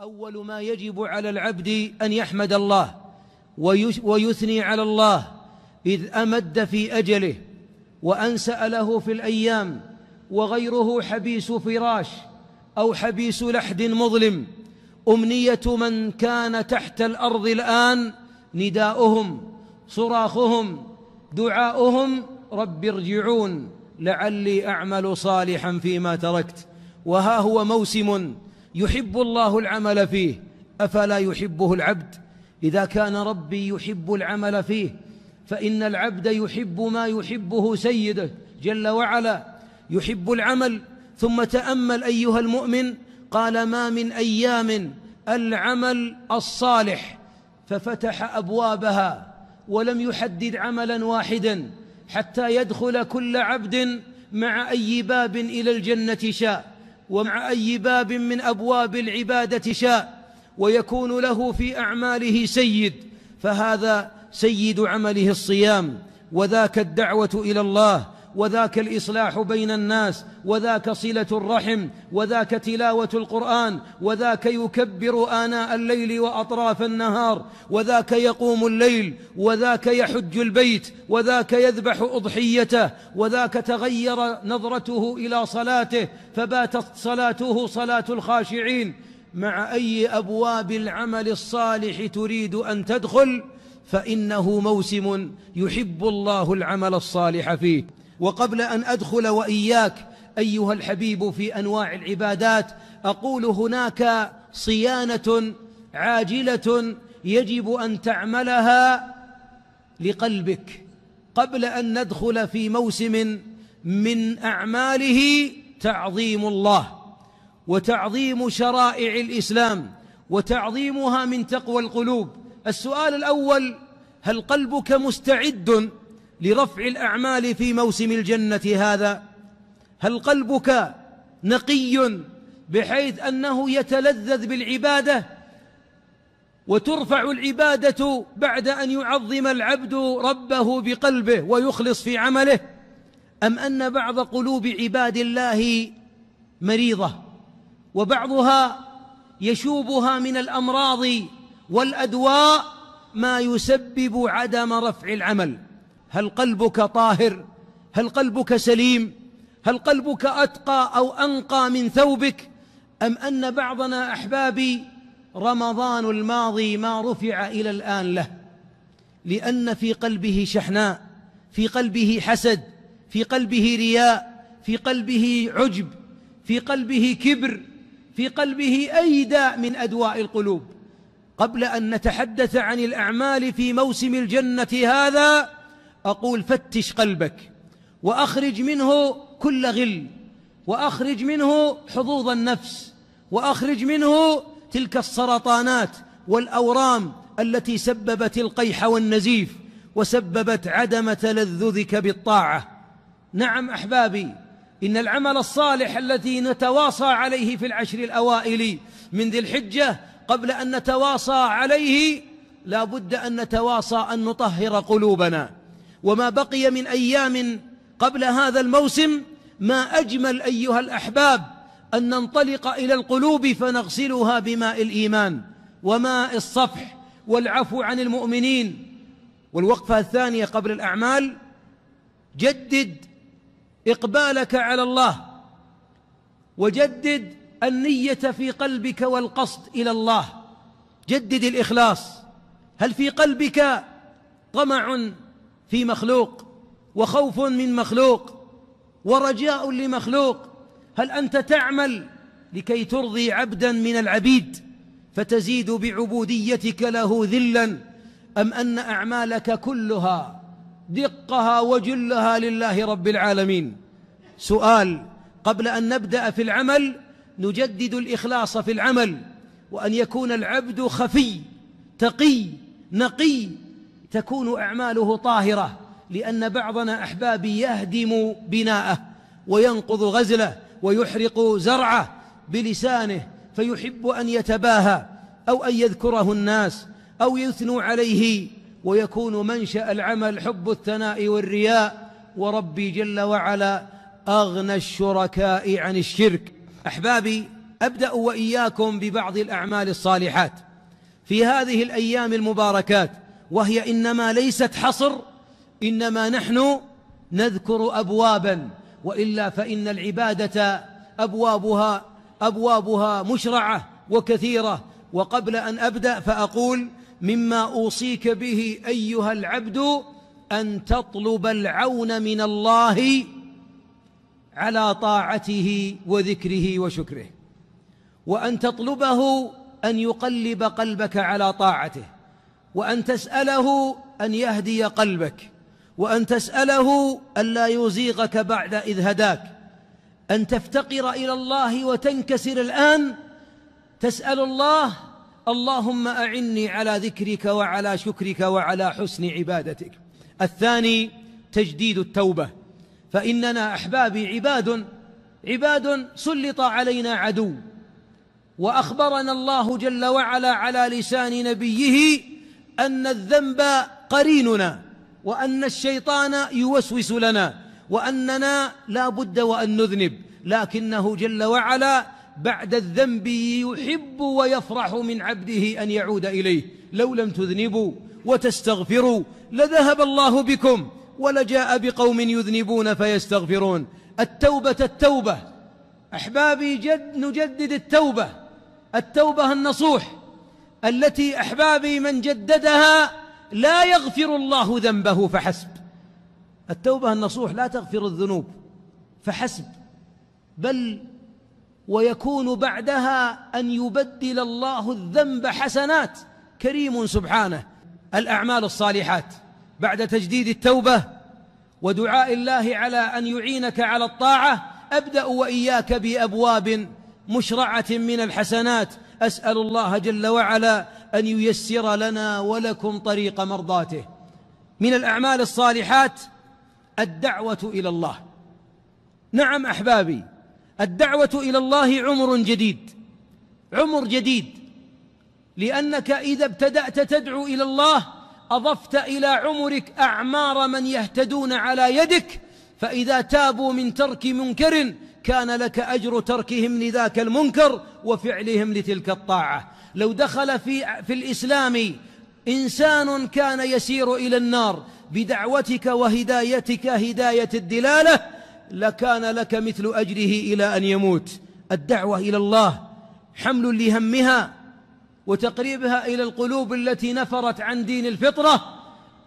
أول ما يجب على العبد أن يحمد الله ويثني على الله إذ أمد في أجله وأنسأ له في الأيام وغيره حبيس فراش أو حبيس لحد مظلم أمنية من كان تحت الأرض الآن نداؤهم صراخهم دعاؤهم رب ارجعون لعلي أعمل صالحا فيما تركت وها هو موسم يحب الله العمل فيه أفلا يحبه العبد إذا كان ربي يحب العمل فيه فإن العبد يحب ما يحبه سيده جل وعلا يحب العمل ثم تأمل أيها المؤمن قال ما من أيام العمل الصالح ففتح أبوابها ولم يحدد عملا واحدا حتى يدخل كل عبد مع أي باب إلى الجنة شاء ومع أي باب من أبواب العبادة شاء ويكون له في أعماله سيد فهذا سيد عمله الصيام وذاك الدعوة إلى الله وذاك الإصلاح بين الناس وذاك صلة الرحم وذاك تلاوة القرآن وذاك يكبر آناء الليل وأطراف النهار وذاك يقوم الليل وذاك يحج البيت وذاك يذبح أضحيته وذاك تغير نظرته إلى صلاته فباتت صلاته صلاة الخاشعين مع أي أبواب العمل الصالح تريد أن تدخل فإنه موسم يحب الله العمل الصالح فيه وقبل أن أدخل وإياك أيها الحبيب في أنواع العبادات أقول هناك صيانة عاجلة يجب أن تعملها لقلبك قبل أن ندخل في موسم من أعماله تعظيم الله وتعظيم شرائع الإسلام وتعظيمها من تقوى القلوب السؤال الأول هل قلبك مستعد لرفع الأعمال في موسم الجنة هذا هل قلبك نقي بحيث أنه يتلذذ بالعبادة وترفع العبادة بعد أن يعظم العبد ربه بقلبه ويخلص في عمله أم أن بعض قلوب عباد الله مريضة وبعضها يشوبها من الأمراض والأدواء ما يسبب عدم رفع العمل هل قلبك طاهر هل قلبك سليم هل قلبك أتقى أو أنقى من ثوبك أم أن بعضنا أحبابي رمضان الماضي ما رفع إلى الآن له لأن في قلبه شحناء في قلبه حسد في قلبه رياء في قلبه عجب في قلبه كبر في قلبه أي داء من أدواء القلوب قبل أن نتحدث عن الأعمال في موسم الجنة هذا أقول فتش قلبك وأخرج منه كل غل وأخرج منه حظوظ النفس وأخرج منه تلك السرطانات والأورام التي سببت القيح والنزيف وسببت عدم تلذذك بالطاعة نعم أحبابي إن العمل الصالح الذي نتواصى عليه في العشر الأوائل من ذي الحجة قبل أن نتواصى عليه لا بد أن نتواصى أن نطهر قلوبنا وما بقي من أيام قبل هذا الموسم ما أجمل أيها الأحباب أن ننطلق إلى القلوب فنغسلها بماء الإيمان وماء الصفح والعفو عن المؤمنين والوقفة الثانية قبل الأعمال جدد إقبالك على الله وجدد النية في قلبك والقصد إلى الله جدد الإخلاص هل في قلبك طمع في مخلوق وخوف من مخلوق ورجاء لمخلوق هل أنت تعمل لكي ترضي عبدا من العبيد فتزيد بعبوديتك له ذلا أم أن أعمالك كلها دقها وجلها لله رب العالمين سؤال قبل أن نبدأ في العمل نجدد الإخلاص في العمل وأن يكون العبد خفي تقي نقي تكون أعماله طاهرة لأن بعضنا أحبابي يهدم بناءه وينقض غزله ويحرق زرعه بلسانه فيحب أن يتباهى أو أن يذكره الناس أو يثنوا عليه ويكون منشأ العمل حب الثناء والرياء وربي جل وعلا أغنى الشركاء عن الشرك أحبابي أبدأ وإياكم ببعض الأعمال الصالحات في هذه الأيام المباركات وهي إنما ليست حصر إنما نحن نذكر أبوابا وإلا فإن العبادة أبوابها أبوابها مشرعة وكثيرة وقبل أن أبدأ فأقول مما أوصيك به أيها العبد أن تطلب العون من الله على طاعته وذكره وشكره وأن تطلبه أن يقلب قلبك على طاعته وأن تسأله أن يهدي قلبك وأن تسأله أن لا يزيغك بعد إذ هداك أن تفتقر إلى الله وتنكسر الآن تسأل الله اللهم أعني على ذكرك وعلى شكرك وعلى حسن عبادتك الثاني تجديد التوبة فإننا أحبابي عباد عباد سلط علينا عدو وأخبرنا الله جل وعلا على لسان نبيه أن الذنب قريننا وأن الشيطان يوسوس لنا وأننا لا بد وأن نذنب لكنه جل وعلا بعد الذنب يحب ويفرح من عبده أن يعود إليه لو لم تذنبوا وتستغفروا لذهب الله بكم ولجاء بقوم يذنبون فيستغفرون التوبة التوبة أحبابي جد نجدد التوبة التوبة النصوح التي أحبابي من جددها لا يغفر الله ذنبه فحسب التوبة النصوح لا تغفر الذنوب فحسب بل ويكون بعدها أن يبدل الله الذنب حسنات كريم سبحانه الأعمال الصالحات بعد تجديد التوبة ودعاء الله على أن يعينك على الطاعة أبدأ وإياك بأبواب مشرعة من الحسنات أسأل الله جل وعلا أن ييسر لنا ولكم طريق مرضاته من الأعمال الصالحات الدعوة إلى الله نعم أحبابي الدعوة إلى الله عمر جديد عمر جديد لأنك إذا ابتدأت تدعو إلى الله أضفت إلى عمرك أعمار من يهتدون على يدك فإذا تابوا من ترك منكر كان لك أجر تركهم لذاك المنكر وفعلهم لتلك الطاعة لو دخل في, في الإسلام إنسان كان يسير إلى النار بدعوتك وهدايتك هداية الدلالة لكان لك مثل أجره إلى أن يموت الدعوة إلى الله حمل لهمها وتقريبها إلى القلوب التي نفرت عن دين الفطرة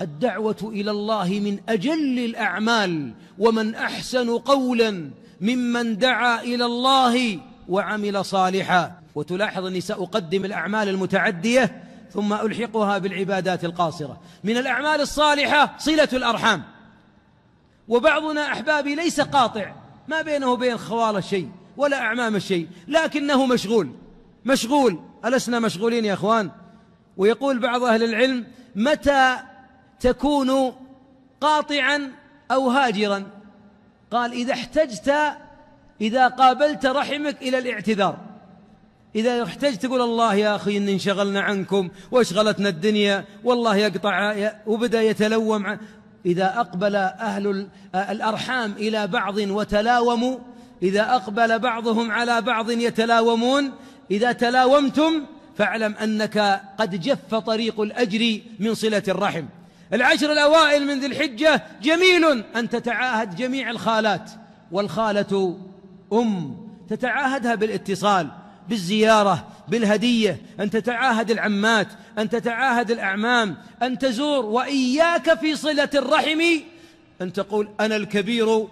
الدعوة إلى الله من أجل الأعمال ومن أحسن قولا ممن دعا إلى الله وعمل صالحا وتلاحظ أني سأقدم الأعمال المتعدية ثم ألحقها بالعبادات القاصرة من الأعمال الصالحة صلة الأرحام وبعضنا أحبابي ليس قاطع ما بينه وبين خواله شيء ولا أعمامه شيء لكنه مشغول مشغول ألسنا مشغولين يا أخوان ويقول بعض أهل العلم متى تكون قاطعا أو هاجرا قال إذا احتجت إذا قابلت رحمك إلى الاعتذار إذا احتجت تقول الله يا أخي إن انشغلنا عنكم واشغلتنا الدنيا والله يقطع وبدأ يتلوم إذا أقبل أهل الأرحام إلى بعض وتلاوموا إذا أقبل بعضهم على بعض يتلاومون إذا تلاومتم فاعلم أنك قد جف طريق الأجر من صلة الرحم العشر الأوائل من ذي الحجة جميل أن تتعاهد جميع الخالات والخالة أم تتعاهدها بالاتصال بالزيارة بالهدية أن تتعاهد العمات أن تتعاهد الأعمام أن تزور وإياك في صلة الرحم أن تقول أنا الكبير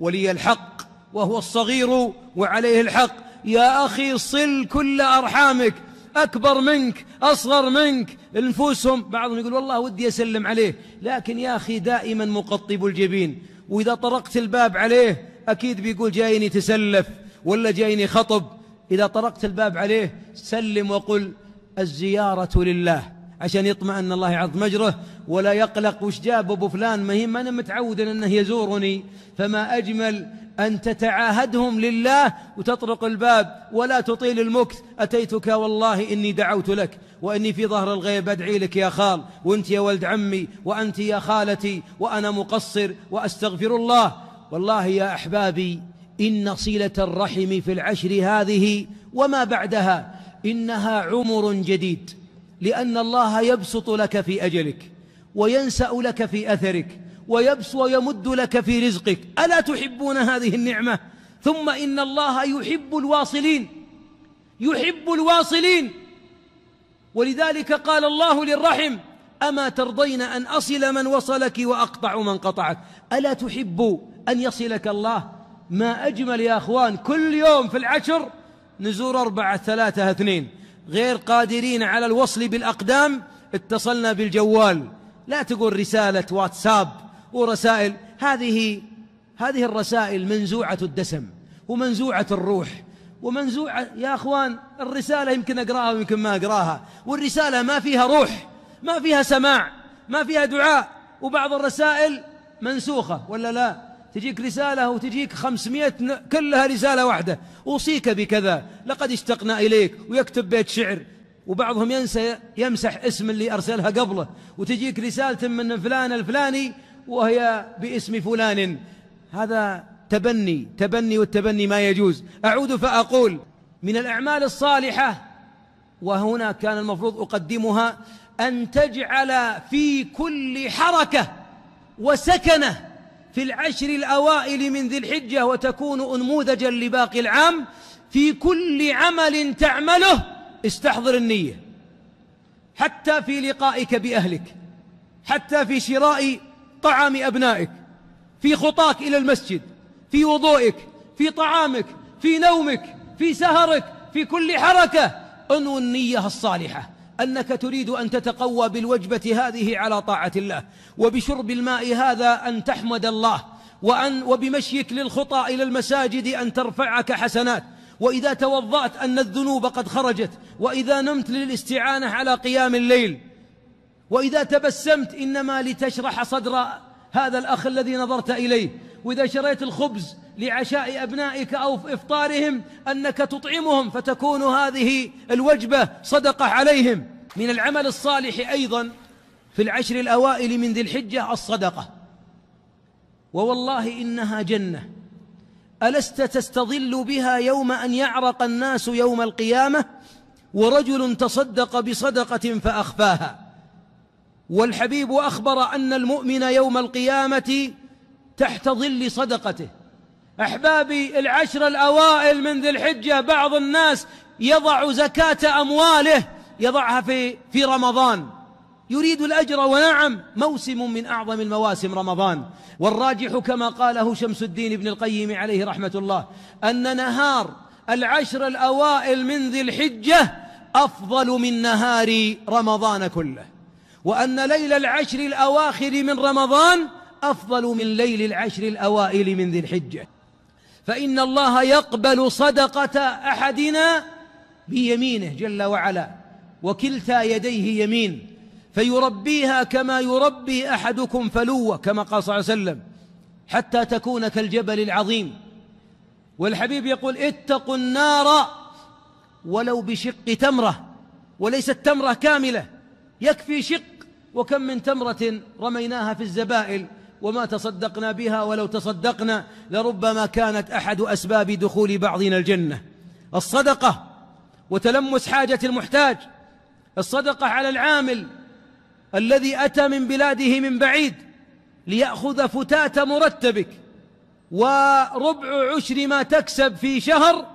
ولي الحق وهو الصغير وعليه الحق يا أخي صل كل أرحامك أكبر منك أصغر منك نفوسهم بعضهم يقول والله ودي أسلم عليه لكن يا أخي دائما مقطب الجبين وإذا طرقت الباب عليه أكيد بيقول جايني تسلف ولا جايني خطب إذا طرقت الباب عليه سلم وقل الزيارة لله عشان يطمئن الله يعظم اجره ولا يقلق وش جاب أبو فلان مهم أنا متعود أنه يزورني فما أجمل أن تتعاهدهم لله وتطرق الباب ولا تطيل المكث أتيتك والله إني دعوت لك وإني في ظهر الغيب أدعي لك يا خال وأنت يا ولد عمي وأنت يا خالتي وأنا مقصر وأستغفر الله والله يا أحبابي إن صلة الرحم في العشر هذه وما بعدها إنها عمر جديد لأن الله يبسط لك في أجلك وينسأ لك في أثرك ويبس ويمد لك في رزقك ألا تحبون هذه النعمة ثم إن الله يحب الواصلين يحب الواصلين ولذلك قال الله للرحم أما ترضين أن أصل من وصلك وأقطع من قطعك ألا تحب أن يصلك الله ما أجمل يا أخوان كل يوم في العشر نزور أربعة ثلاثة اثنين غير قادرين على الوصل بالأقدام اتصلنا بالجوال لا تقول رسالة واتساب ورسائل هذه هذه الرسائل منزوعة الدسم ومنزوعة الروح ومنزوعة يا أخوان الرسالة يمكن أقراها ويمكن ما أقراها والرسالة ما فيها روح ما فيها سماع ما فيها دعاء وبعض الرسائل منسوخة ولا لا تجيك رسالة وتجيك خمسمائة كلها رسالة واحدة أوصيك بكذا لقد اشتقنا إليك ويكتب بيت شعر وبعضهم ينسى يمسح اسم اللي أرسلها قبله وتجيك رسالة من فلان الفلاني وهي باسم فلان هذا تبني تبني والتبني ما يجوز أعود فأقول من الأعمال الصالحة وهنا كان المفروض أقدمها أن تجعل في كل حركة وسكنه في العشر الأوائل من ذي الحجة وتكون أنموذجا لباقي العام في كل عمل تعمله استحضر النية حتى في لقائك بأهلك حتى في شراء طعام أبنائك في خطاك إلى المسجد في وضوئك في طعامك في نومك في سهرك في كل حركة انو النية الصالحة أنك تريد أن تتقوى بالوجبة هذه على طاعة الله وبشرب الماء هذا أن تحمد الله وأن وبمشيك للخطى إلى المساجد أن ترفعك حسنات وإذا توضأت أن الذنوب قد خرجت وإذا نمت للاستعانة على قيام الليل وإذا تبسمت إنما لتشرح صدر هذا الأخ الذي نظرت إليه وإذا شريت الخبز لعشاء أبنائك أو إفطارهم أنك تطعمهم فتكون هذه الوجبة صدقة عليهم من العمل الصالح أيضا في العشر الأوائل من ذي الحجة الصدقة ووالله إنها جنة ألست تستظل بها يوم أن يعرق الناس يوم القيامة ورجل تصدق بصدقة فأخفاها والحبيب أخبر أن المؤمن يوم القيامة تحت ظل صدقته أحبابي العشر الأوائل من ذي الحجة بعض الناس يضع زكاة أمواله يضعها في, في رمضان يريد الأجر ونعم موسم من أعظم المواسم رمضان والراجح كما قاله شمس الدين ابن القيم عليه رحمة الله أن نهار العشر الأوائل من ذي الحجة أفضل من نهار رمضان كله وأن ليل العشر الأواخر من رمضان أفضل من ليل العشر الأوائل من ذي الحجة فإن الله يقبل صدقة أحدنا بيمينه جل وعلا وكلتا يديه يمين فيربيها كما يربي أحدكم فلوة كما قال صلى الله عليه وسلم حتى تكون كالجبل العظيم والحبيب يقول اتقوا النار ولو بشق تمرة وليست تمرة كاملة يكفي شق وكم من تمرة رميناها في الزبائل وما تصدقنا بها ولو تصدقنا لربما كانت أحد أسباب دخول بعضنا الجنة الصدقة وتلمس حاجة المحتاج الصدقة على العامل الذي أتى من بلاده من بعيد ليأخذ فتاة مرتبك وربع عشر ما تكسب في شهر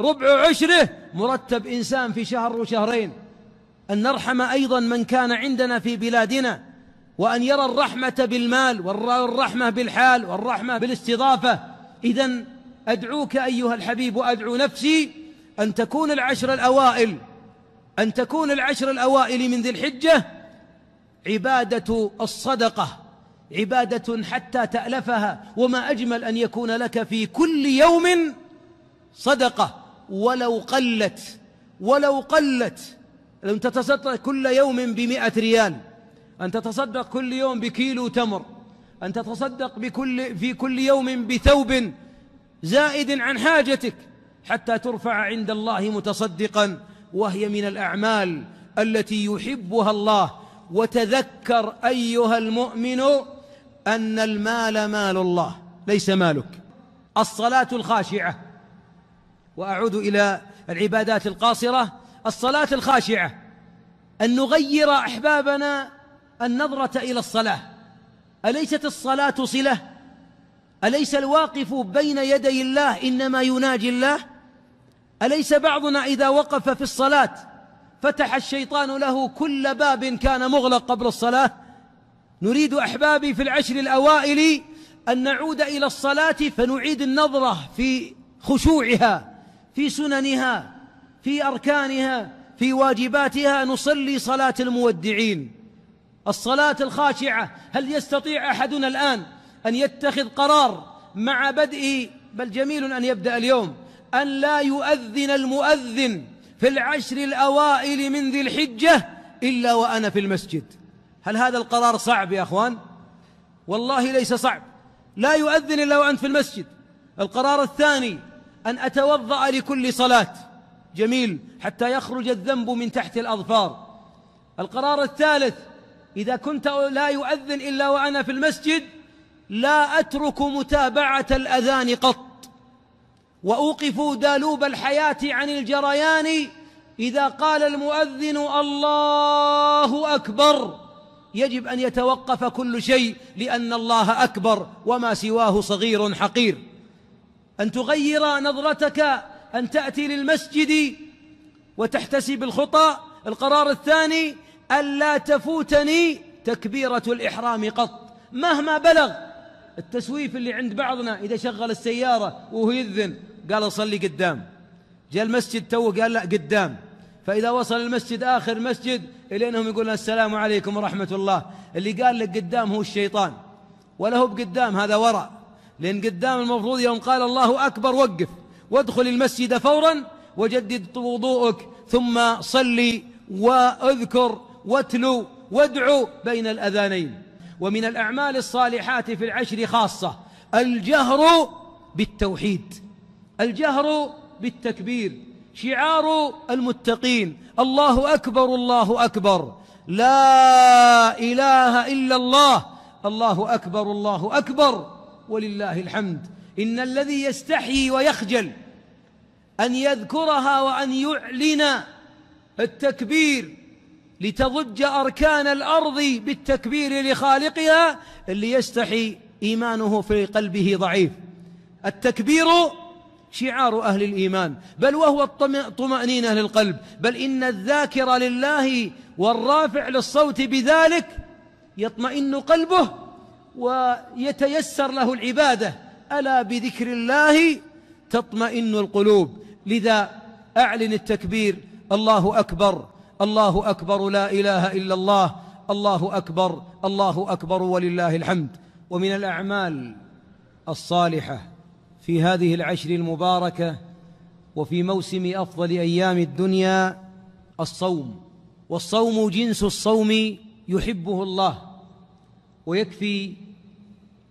ربع عشره مرتب إنسان في شهر وشهرين أن نرحم أيضا من كان عندنا في بلادنا وأن يرى الرحمة بالمال والرحمة بالحال والرحمة بالاستضافة إذا أدعوك أيها الحبيب وأدعو نفسي أن تكون العشر الأوائل أن تكون العشر الأوائل من ذي الحجة عبادة الصدقة عبادة حتى تألفها وما أجمل أن يكون لك في كل يوم صدقة ولو قلت ولو قلت لم تتصدق كل يوم بمئة ريال أن تتصدق كل يوم بكيلو تمر أن تتصدق بكل في كل يوم بثوب زائد عن حاجتك حتى ترفع عند الله متصدقا وهي من الأعمال التي يحبها الله وتذكر أيها المؤمن أن المال مال الله ليس مالك الصلاة الخاشعة وأعود إلى العبادات القاصرة الصلاة الخاشعة أن نغير أحبابنا النظرة إلى الصلاة أليست الصلاة صلة أليس الواقف بين يدي الله إنما يناجي الله أليس بعضنا إذا وقف في الصلاة فتح الشيطان له كل باب كان مغلق قبل الصلاة نريد أحبابي في العشر الأوائل أن نعود إلى الصلاة فنعيد النظرة في خشوعها في سننها في أركانها في واجباتها نصلي صلاة المودعين الصلاة الخاشعة هل يستطيع أحدنا الآن أن يتخذ قرار مع بدء بل جميل أن يبدأ اليوم أن لا يؤذن المؤذن في العشر الأوائل من ذي الحجة إلا وأنا في المسجد هل هذا القرار صعب يا أخوان؟ والله ليس صعب لا يؤذن إلا وأنت في المسجد القرار الثاني أن أتوضأ لكل صلاة جميل حتى يخرج الذنب من تحت الأظفار القرار الثالث إذا كنت لا يؤذن إلا وأنا في المسجد لا أترك متابعة الأذان قط وأوقف دالوب الحياة عن الجريان إذا قال المؤذن الله أكبر يجب أن يتوقف كل شيء لأن الله أكبر وما سواه صغير حقير أن تغير نظرتك أن تأتي للمسجد وتحتسب الخطأ القرار الثاني ألا تفوتني تكبيرة الإحرام قط مهما بلغ التسويف اللي عند بعضنا إذا شغل السيارة وهو يذن قال أصلي قدام جاء المسجد تو قال لا قدام فإذا وصل المسجد آخر مسجد إلينهم يقولون السلام عليكم ورحمة الله اللي قال لك قدام هو الشيطان ولا هو بقدام هذا وراء لأن قدام المفروض يوم قال الله أكبر وقف وادخل المسجد فورا وجدد وضوءك ثم صلي واذكر واتلوا وادعوا بين الأذانين ومن الأعمال الصالحات في العشر خاصة الجهر بالتوحيد الجهر بالتكبير شعار المتقين الله أكبر الله أكبر لا إله إلا الله الله أكبر الله أكبر ولله الحمد إن الذي يستحيي ويخجل أن يذكرها وأن يعلن التكبير لتضج أركان الأرض بالتكبير لخالقها اللي يستحي إيمانه في قلبه ضعيف التكبير شعار أهل الإيمان بل وهو الطمأنينة للقلب بل إن الذاكر لله والرافع للصوت بذلك يطمئن قلبه ويتيسر له العبادة ألا بذكر الله تطمئن القلوب لذا أعلن التكبير الله أكبر الله أكبر لا إله إلا الله الله أكبر الله أكبر ولله الحمد ومن الأعمال الصالحة في هذه العشر المباركة وفي موسم أفضل أيام الدنيا الصوم والصوم جنس الصوم يحبه الله ويكفي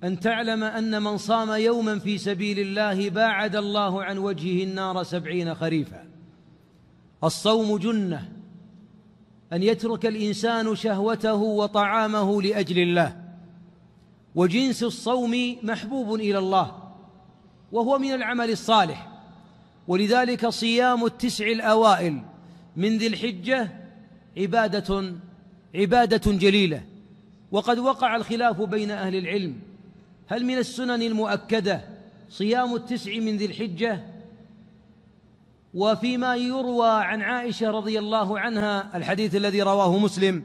أن تعلم أن من صام يوما في سبيل الله باعد الله عن وجهه النار سبعين خريفا الصوم جنه أن يترك الإنسان شهوته وطعامه لأجل الله وجنس الصوم محبوب إلى الله وهو من العمل الصالح ولذلك صيام التسع الأوائل من ذي الحجة عبادة عبادة جليلة وقد وقع الخلاف بين أهل العلم هل من السنن المؤكدة صيام التسع من ذي الحجة وفيما يروى عن عائشة رضي الله عنها الحديث الذي رواه مسلم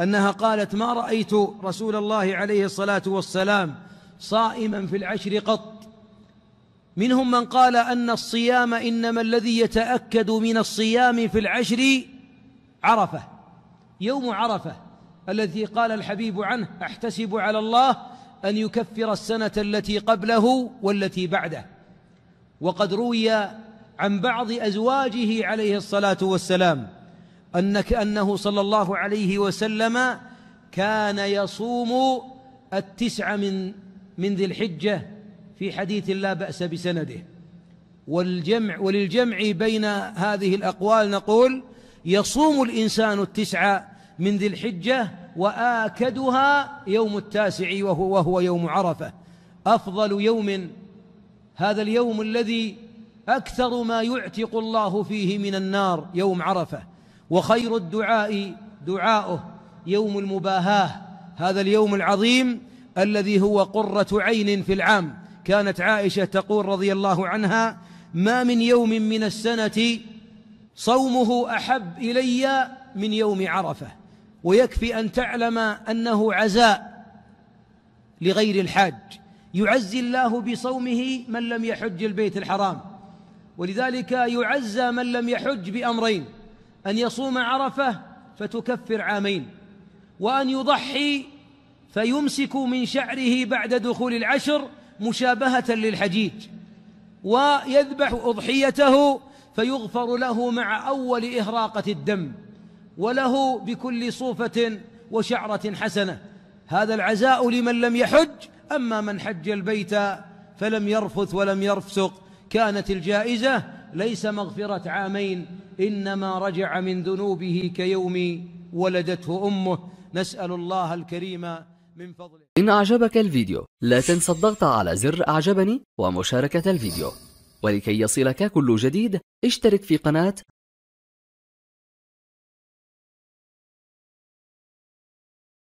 أنها قالت ما رأيت رسول الله عليه الصلاة والسلام صائما في العشر قط منهم من قال أن الصيام إنما الذي يتأكد من الصيام في العشر عرفة يوم عرفة الذي قال الحبيب عنه أحتسب على الله أن يكفر السنة التي قبله والتي بعده وقد روي عن بعض أزواجه عليه الصلاة والسلام أن كأنه صلى الله عليه وسلم كان يصوم التسع من من ذي الحجة في حديث لا بأس بسنده والجمع وللجمع بين هذه الأقوال نقول يصوم الإنسان التسعة من ذي الحجة وآكدها يوم التاسع وهو, وهو يوم عرفة أفضل يوم هذا اليوم الذي أكثر ما يعتق الله فيه من النار يوم عرفة وخير الدعاء دعاؤه يوم المباهاة هذا اليوم العظيم الذي هو قرة عين في العام كانت عائشة تقول رضي الله عنها ما من يوم من السنة صومه أحب إلي من يوم عرفة ويكفي أن تعلم أنه عزاء لغير الحاج يعزي الله بصومه من لم يحج البيت الحرام ولذلك يعزى من لم يحج بأمرين أن يصوم عرفة فتكفر عامين وأن يضحي فيمسك من شعره بعد دخول العشر مشابهة للحجيج ويذبح أضحيته فيغفر له مع أول إهراقة الدم وله بكل صوفة وشعرة حسنة هذا العزاء لمن لم يحج أما من حج البيت فلم يرفث ولم يرفسق كانت الجائزة ليس مغفرة عامين إنما رجع من ذنوبه كيوم ولدته أمه نسأل الله الكريم من فضله إن أعجبك الفيديو لا تنسى الضغط على زر أعجبني ومشاركة الفيديو ولكي يصلك كل جديد اشترك في قناة